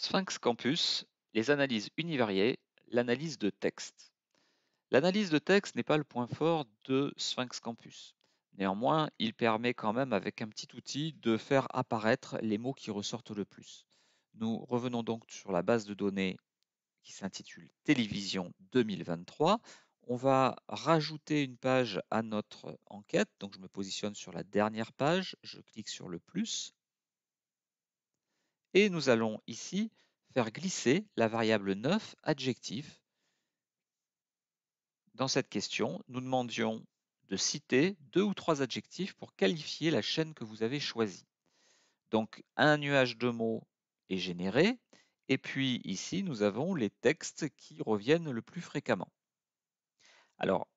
Sphinx Campus, les analyses univariées, l'analyse de texte. L'analyse de texte n'est pas le point fort de Sphinx Campus. Néanmoins, il permet quand même avec un petit outil de faire apparaître les mots qui ressortent le plus. Nous revenons donc sur la base de données qui s'intitule Télévision 2023. On va rajouter une page à notre enquête. Donc je me positionne sur la dernière page, je clique sur le plus. Et nous allons ici faire glisser la variable 9 adjectif. Dans cette question, nous demandions de citer deux ou trois adjectifs pour qualifier la chaîne que vous avez choisie. Donc un nuage de mots est généré, et puis ici nous avons les textes qui reviennent le plus fréquemment. Alors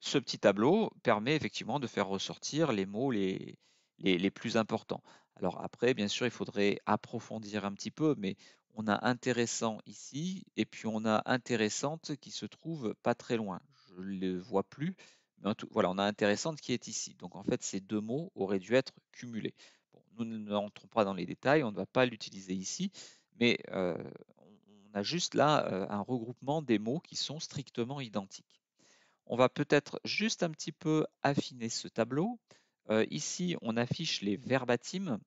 ce petit tableau permet effectivement de faire ressortir les mots les, les, plus importants. Alors après, bien sûr, il faudrait approfondir un petit peu, mais on a intéressant ici, et puis on a intéressante qui se trouve pas très loin. Je ne le vois plus. Mais tout, voilà, on a intéressante qui est ici. Donc en fait, ces deux mots auraient dû être cumulés. Nous nous rentrons pas dans les détails, on ne va pas l'utiliser ici, mais euh, on a juste là euh, un regroupement des mots qui sont strictement identiques. On va peut-être juste un petit peu affiner ce tableau ici, on affiche les verbatimes,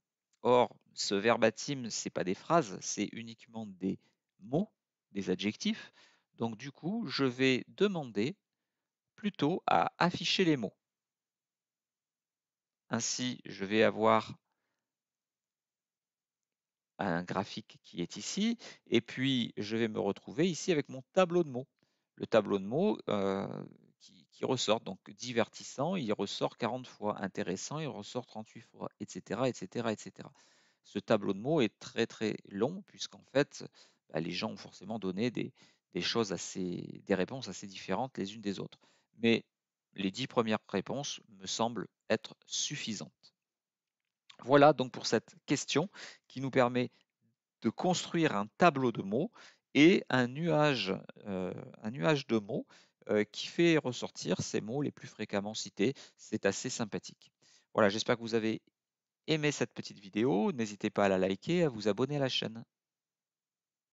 Or, ce verbatim, ce n'est pas des phrases, c'est uniquement des mots, des adjectifs. Donc, du coup, je vais demander plutôt à afficher les mots. Ainsi, je vais avoir un graphique qui est ici, et puis je vais me retrouver ici avec mon tableau de mots. Le tableau de mots, qui, ressortent. Donc divertissant, il ressort 40 fois, intéressant, il ressort 38 fois, etc., etc., etc. Ce tableau de mots est très très long puisqu'en fait, bah, les gens ont forcément donné des, choses assez, des réponses assez différentes les unes des autres. Mais les dix premières réponses me semblent être suffisantes. Voilà donc pour cette question qui nous permet de construire un tableau de mots et un nuage, euh, un nuage de mots euh, qui fait ressortir ces mots les plus fréquemment cités. C'est assez sympathique. Voilà, j'espère que vous avez aimé cette petite vidéo. N'hésitez pas à la liker, à vous abonner à la chaîne.